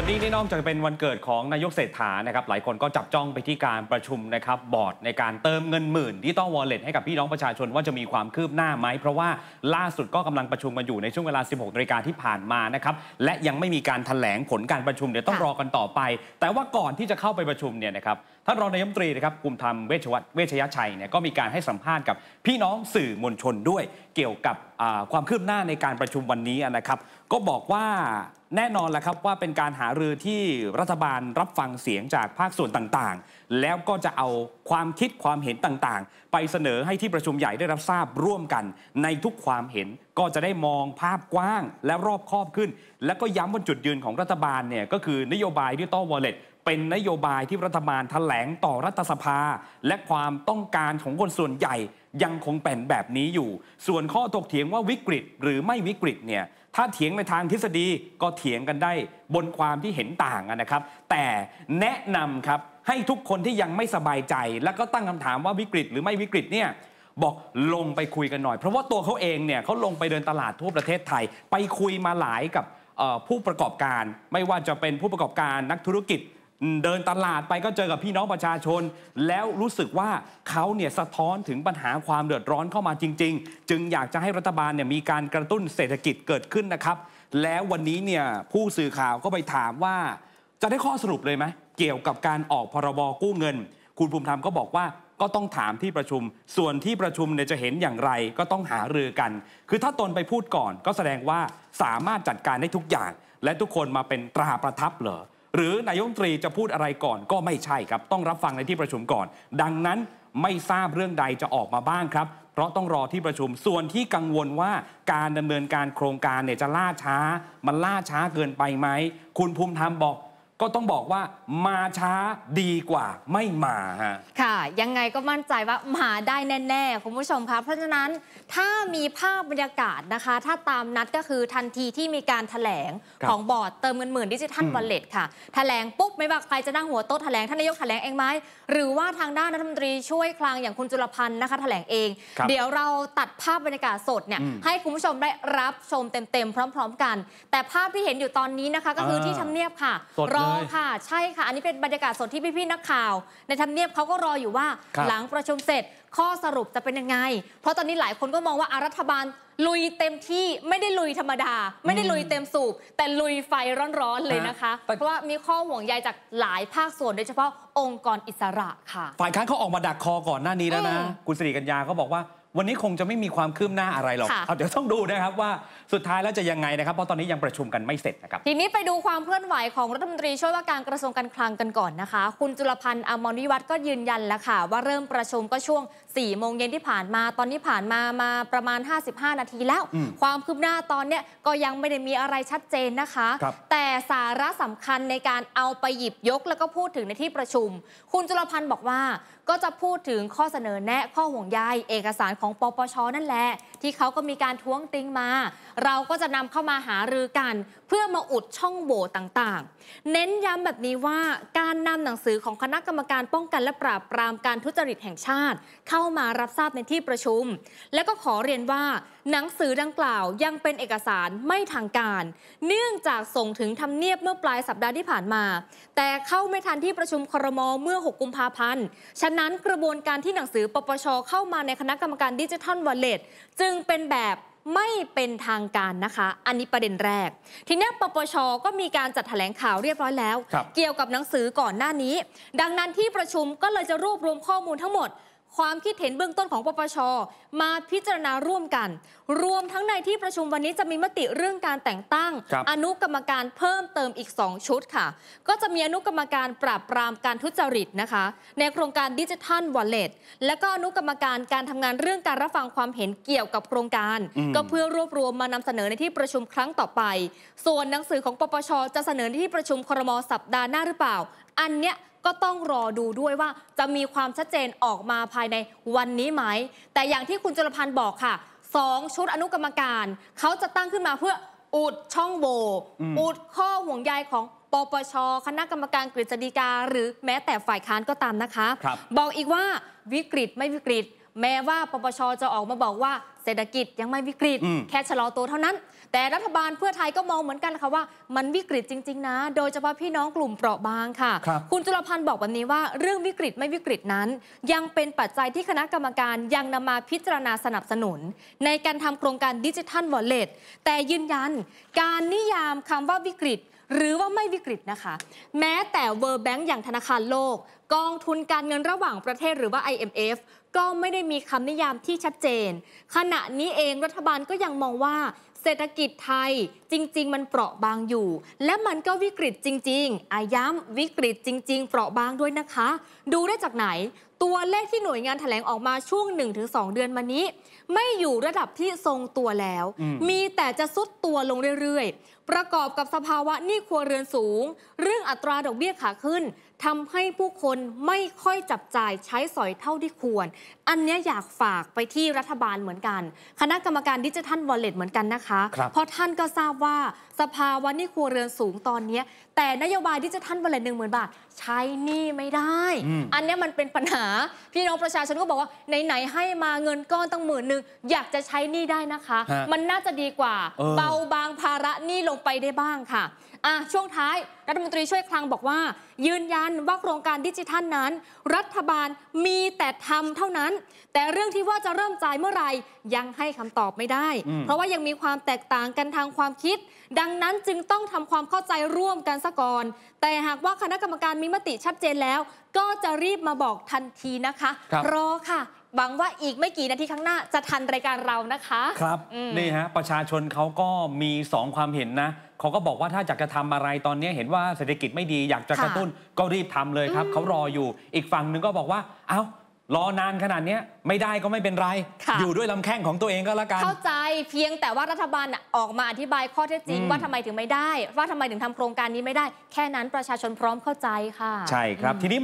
วันนี้นี่นอกจากเป็นวันเกิดของนายกเศรษฐานะครับหลายคนก็จับจ้องไปที่การประชุมนะครับบอร์ดในการเติมเงินหมื่นที่ต้องวอลเล็ตให้กับพี่น้องประชาชนว่าจะมีความคืบหน้าไหมเพราะว่าล่าสุดก็กำลังประชุมมาอยู่ในช่วงเวลา 16นาฬิกาที่ผ่านมานะครับและยังไม่มีการถแถลงผลการประชุมเดี๋ยวต้องรอกันต่อไป แต่ว่าก่อนที่จะเข้าไปประชุมเนี่ยนะครับท่านรองนายมนตรีนะครับภูมิธรรมเวชวัฒเวชยชัยเนี่ยก็มีการให้สัมภาษณ์กับพี่น้องสื่อมวลชนด้วยเกี่ยวกับความคืบหน้าในการประชุมวันนี้นะครับ ก็บอกว่าแน่นอนแล้วครับว่าเป็นการหารือที่รัฐบาลรับฟังเสียงจากภาคส่วนต่างๆ แล้วก็จะเอาความคิดความเห็นต่างๆ ไปเสนอให้ที่ประชุมใหญ่ได้รับทราบร่วมกัน ในทุกความเห็นก็จะได้มองภาพกว้างและรอบคอบขึ้น แล้วก็ย้ำบนจุดยืนของรัฐบาลเนี่ยก็คือนโยบายดิจิตอลวอลเล็ตเป็นนโยบายที่รัฐบาลแถลงต่อรัฐสภา และความต้องการของคนส่วนใหญ่ยังคงเป็นแบบนี้อยู่ ส่วนข้อตกเถียงว่าวิกฤตหรือไม่วิกฤตเนี่ย ถ้าเถียงในทางทฤษฎีก็เถียงกันได้บนความที่เห็นต่างนะครับ แต่แนะนำครับให้ทุกคนที่ยังไม่สบายใจ แล้วก็ตั้งคำถามว่าวิกฤต หรือไม่วิกฤตเนี่ยบอกลงไปคุยกันหน่อย เพราะว่าตัวเขาเองเนี่ยเขาลงไปเดินตลาดทั่วประเทศไทย ไปคุยมาหลายกับผู้ประกอบการ ไม่ว่าจะเป็นผู้ประกอบการนักธุรกิจเดินตลาดไปก็เจอกับพี่น้องประชาชน แล้วรู้สึกว่าเขาเนี่ยสะท้อนถึงปัญหาความเดือดร้อนเข้ามาจริง ๆ จึงอยากจะให้รัฐบาลเนี่ยมีการกระตุ้นเศรษฐกิจเกิดขึ้นนะครับแล้ววันนี้เนี่ยผู้สื่อข่าวก็ไปถามว่า จะได้ข้อสรุปเลยไหมเกี่ยวกับการออกพรบกู้เงิน คุณภูมิธรรมก็บอกว่าก็ต้องถามที่ประชุม ส่วนที่ประชุมเนี่ยจะเห็นอย่างไรก็ต้องหารือกัน คือถ้าตนไปพูดก่อนก็แสดงว่าสามารถจัดการได้ทุกอย่าง และทุกคนมาเป็นตราประทับเหรอหรือนายมนตรีจะพูดอะไรก่อนก็ไม่ใช่ครับต้องรับฟังในที่ประชุมก่อน ดังนั้นไม่ทราบเรื่องใดจะออกมาบ้างครับ เพราะต้องรอที่ประชุม ส่วนที่กังวลว่าการดำเนินการโครงการเนี่ยจะล่าช้า มันล่าช้าเกินไปไหมคุณภูมิธรรมบอกก็ต้องบอกว่ามาช้าดีกว่าไม่มาฮะค่ะ ยังไงก็มั่นใจว่า มาได้แน่ ๆ คุณผู้ชมคะเพราะฉะนั้นถ้ามีภาพบรรยากาศนะคะ ถ้าตามนัดก็คือทันทีที่มีการถแถลงของบอร์ดเติมเงินหมื่นดิจิทัลวอลเล็ตค่ะถแถลง ปุ๊บ ไม่ว่าใครจะนั่งหัวโต๊ะถแถลงท่านนายกถแถลงเองไหมหรือว่าทางด้านรัฐมนตรีช่วยคลังอย่างคุณจุลพันธ์นะคะถแถลงเอง เดี๋ยวเราตัดภาพบรรยากาศสดเนี่ยให้คุณผู้ชมได้รับชมเต็มๆพร้อม ๆกัน แต่ภาพที่เห็นอยู่ตอนนี้นะคะ ก็คือที่ทำเนียบค่ะรอ้องค่ะใช่ค่ะอันนี้เป็นบรรยากาศสดที่พี่ๆนักข่าวในทำเนียบเขาก็รออยู่ว่า หลังประชุมเสร็จข้อสรุปจะเป็นยังไง เพราะตอนนี้หลายคนก็มองว่าอารัฐบาล ลุยเต็มที่ไม่ได้ลุยธรรมดา ไม่ได้ลุยเต็มสูบแต่ลุยไฟร้อนๆเลยนะคะเพราะว่ามีข้อห่วงใยจากหลายภาคส่วนโดยเฉพาะองค์กรอิสระค่ะ ฝ่ายค้านเขาออกมาดักคอก่อนหน้านี้แล้วนะคุณสิริกัญญาเขาบอกว่าวันนี้คงจะไม่มีความคืบหน้าอะไรหรอกเดี๋ยวต้องดูนะครับว่าสุดท้ายแล้วจะยังไงนะครับ เพราะตอนนี้ยังประชุมกันไม่เสร็จนะครับ ทีนี้ไปดูความเคลื่อนไหวของรัฐมนตรีช่วยว่าการกระทรวงการคลังกันก่อนนะคะ คุณจุลพันธ์อมรวิวัฒน์ก็ยืนยันแล้วค่ะ ว่าเริ่มประชุมก็ช่วง 4 โมงเย็นที่ผ่านมา ตอนนี้ผ่านมามาประมาณ 55 นาที แล้ว ความคืบหน้าตอนเนี้ยก็ยังไม่ได้มีอะไรชัดเจนนะคะคแต่สาระสำคัญในการเอาไปหยิบยกแล้วก็พูดถึงในที่ประชุม คุณจุลพันธ์บอกว่า ก็จะพูดถึงข้อเสนอแนะ ข้อห่วงใยเอกสารของปปช นั่นแหละ ที่เขาก็มีการท้วงติงมา เราก็จะนำเข้ามาหารือกันเพื่อมาอุดช่องโหว่ต่างๆ เน้นย้ำแบบนี้ว่าการนำหนังสือของคณะกรรมการป้องกันและปราบปรามการทุจริตแห่งชาติเข้ามารับทราบในที่ประชุม และก็ขอเรียนว่า หนังสือดังกล่าวยังเป็นเอกสารไม่ทางการ เนื่องจากส่งถึงทำเนียบเมื่อปลายสัปดาห์ที่ผ่านมา แต่เข้าไม่ทันที่ประชุมครมเมื่อ 6 กุมภาพันธ์ฉะนั้นกระบวนการที่หนังสือปปชเข้ามาในคณะกรรมการการดิจิทัลวอลเล็ตจึงเป็นแบบไม่เป็นทางการนะคะ อันนี้ประเด็นแรก ทีนี้ปปชก็มีการจัดถแถลงข่าวเรียบร้อยแล้ว เกี่ยวกับหนังสือก่อนหน้านี้ ดังนั้นที่ประชุมก็เลยจะรวบรวมข้อมูลทั้งหมดความคิดเห็นเบื้องต้นของปปช มาพิจารณาร่วมกัน รวมทั้งในที่ประชุมวันนี้จะมีมติเรื่องการแต่งตั้ง อนุกรรมการเพิ่มเติมอีก 2 ชุดค่ะ ก็จะมีอนุกรรมการปราบปรามการทุจริตนะคะ ในโครงการดิจิทัลวอลเล็ตและก็อนุกรรมการการทำงานเรื่องการรับฟังความเห็นเกี่ยวกับโครงการ ก็เพื่อรวบรวมมานำเสนอในที่ประชุมครั้งต่อไป ส่วนหนังสือของปปช จะเสนอในที่ประชุมครมสัปดาห์หน้าหรือเปล่า อันเนี้ยก็ต้องรอดูด้วยว่าจะมีความชัดเจนออกมาภายในวันนี้ไหม แต่อย่างที่คุณจุลพันธ์บอกค่ะสองชุดอนุกรรมการ เขาจะตั้งขึ้นมาเพื่ออุดช่องโหว่อุดข้อห่วงใยของปปชคณะกรรมการกฤษฎีกาหรือแม้แต่ฝ่ายค้านก็ตามนะคะคบบอกอีกว่าวิกฤตไม่วิกฤต แม้ว่าปปชจะออกมาบอกว่า เศรษฐกิจยังไม่วิกฤต แค่ชะลอตัวเท่านั้น แต่รัฐบาลเพื่อไทยก็มองเหมือนกันค่ะว่า มันวิกฤตจริงๆนะโดยเฉพาะพี่น้องกลุ่มเปราะบางค่ะคคุณจุลพันธ์บอกวันนี้ว่า เรื่องวิกฤตไม่วิกฤตนั้น ยังเป็นปัจจัยที่คณะกรรมการยังนำมาพิจารณาสนับสนุน ในการทำโครงการดิจิทัลวอลเล็ตแต่ยืนยันการนิยามคำว่าวิกฤตหรือว่าไม่วิกฤตนะคะ แม้แต่เวอร์แบงก์อย่างธนาคารโลก กองทุนการเงินระหว่างประเทศหรือว่า IMF ก็ไม่ได้มีคำนิยามที่ชัดเจน ขณะนี้เองรัฐบาลก็ยังมองว่า เศรษฐกิจไทยจริง ๆ มันเปราะบางอยู่ และมันก็วิกฤตจริง ๆ อาย้ำวิกฤตจริง ๆ เปราะบางด้วยนะคะ ดูได้จากไหน ตัวเลขที่หน่วยงานถแถลงออกมาช่วง 1-2 เดือนมานี้ ไม่อยู่ระดับที่ทรงตัวแล้ว มีแต่จะซุดตัวลงเรื่อยประกอบกับสภาวะหนี้ครัวเรือนสูง เรื่องอัตราดอกเบี้ยขาขึ้นทำให้ผู้คนไม่ค่อยจับจ่ายใช้สอยเท่าที่ควร อันนี้อยากฝากไปที่รัฐบาลเหมือนกัน คณะกรรมการดิจิทัลวอลเล็ตเหมือนกันนะคะ เพราะท่านก็ทราบว่าสภาวะนี่ครัวเรือนสูงตอนนี้ แต่นโยบายดิจิทัลวอลเล็ตหนึ่งหมื่นบาทใช้นี่ไม่ได้ อันนี้มันเป็นปัญหา พี่น้องประชาชนก็บอกว่าไหนนให้มาเงินก้อนตั้งหมื่นหนึ่งอยากจะใช้นี่ได้นะคะ มันน่าจะดีกว่า เบาบางภาระนี่ลงไปได้บ้างค่ะอ่ะช่วงท้ายรัฐมนตรีช่วยคลังบอกว่า ยืนยันว่าโครงการดิจิทัลนั้น รัฐบาลมีแต่ทำเท่านั้น แต่เรื่องที่ว่าจะเริ่มจ่ายเมื่อไหร่ยังให้คำตอบไม่ได้ เพราะว่ายังมีความแตกต่างกันทางความคิด ดังนั้นจึงต้องทำความเข้าใจร่วมกันซะก่อน แต่หากว่าคณะกรรมการมีมติชัดเจนแล้ว ก็จะรีบมาบอกทันทีนะคะรรอค่ะหวังว่าอีกไม่กี่นาทีข้างหน้าจะทันรายการเรานะคะ ครับ นี่ฮะ ประชาชนเขาก็มี 2 ความเห็นนะเขาก็บอกว่าถ้าอยากจะทำอะไรตอนนี้เห็นว่าเศรษฐกิจไม่ดีอยากจะกระตุ้นก็รีบทำเลยครับ เขารออยู่ อีกฝั่งหนึ่งก็บอกว่า เอ้ารอนานขนาดนี้ไม่ได้ก็ไม่เป็นไร อยู่ด้วยลำแข้งของตัวเองก็แล้วกัน เข้าใจเพียงแต่ว่ารัฐบาลออกมาอธิบายข้อเท็จจริง ว่าทำไมถึงไม่ได้ ว่าทำไมถึงทำโครงการนี้ไม่ได้ แค่นั้นประชาชนพร้อมเข้าใจค่ะ ใช่ครับทีนี้